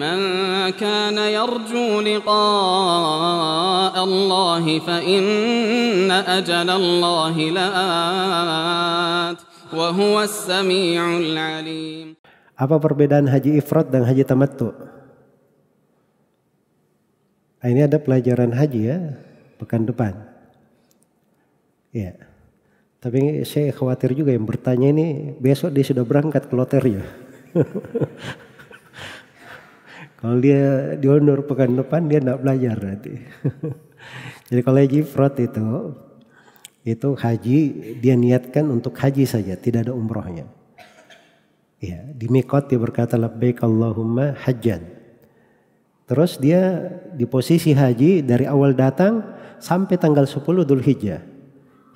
من كان يرجو لقاء الله فإن أجل الله لآت وهو السميع العليم Apa perbedaan haji ifrat dan haji tamattu? Nah, ini ada pelajaran haji ya pekan depan. Ya. Tapi saya khawatir juga yang bertanya ini besok dia sudah berangkat ke ya. Kalau dia diundur pekan depan dia tidak belajar nanti. Jadi kalau haji frot itu itu haji dia niatkan untuk haji saja, tidak ada umrohnya. Ya, di mikot dia berkata labbaik Allahumma hajjan. Terus dia di posisi haji dari awal datang sampai tanggal 10 Dhul Hijjah.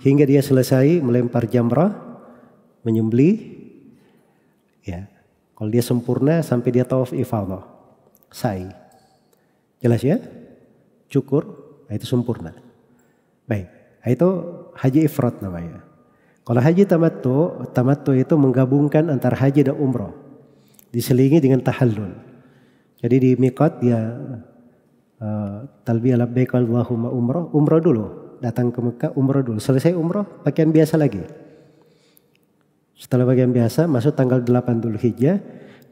Hingga dia selesai melempar jamrah, menyembelih. Ya, kalau dia sempurna sampai dia tawaf ifadah sa'i. Jelas ya? Cukur, nah itu sempurna. Baik, nah itu haji ifrat namanya. Kalau haji tamattu, tamattu itu menggabungkan antara haji dan umroh. Diselingi dengan tahallul. Jadi di miqat dia uh, talbiyah labbaik Allahumma umroh, umroh dulu. Datang ke Mekah umroh dulu. Selesai umroh, pakaian biasa lagi. Setelah bagian biasa masuk tanggal 8 Dhul Hijjah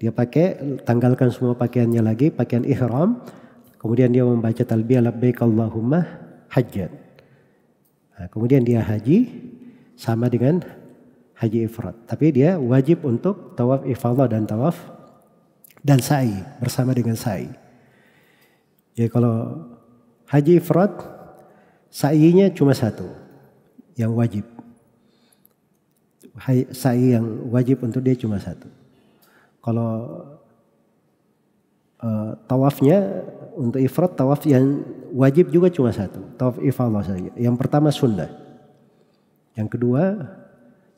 dia pakai, tanggalkan semua pakaiannya lagi, pakaian ihram. Kemudian dia membaca talbiyah labbaik Allahumma hajjan. Nah, kemudian dia haji sama dengan haji ifrat. Tapi dia wajib untuk tawaf ifadah dan tawaf dan sa'i bersama dengan sa'i. Jadi ya, kalau haji ifrat sa'inya cuma satu yang wajib. Sa'i yang wajib untuk dia cuma satu. Kalau uh, tawafnya untuk ifrat tawaf yang wajib juga cuma satu, tawaf ifadah saja. Yang pertama sunnah. Yang kedua,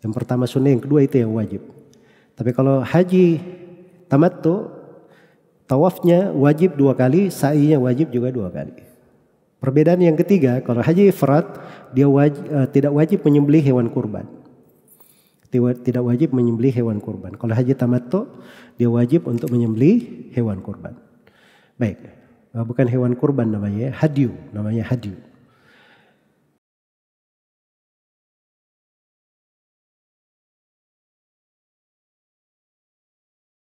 yang pertama sunnah, yang kedua itu yang wajib. Tapi kalau haji tamat tuh tawafnya wajib dua kali, sa'inya wajib juga dua kali. Perbedaan yang ketiga, kalau haji ifrat dia waj, uh, tidak wajib menyembelih hewan kurban tidak wajib menyembeli hewan kurban. Kalau haji tamattu dia wajib untuk menyembeli hewan kurban. Baik, eh, bukan hewan kurban namanya, hadiu namanya hadiu.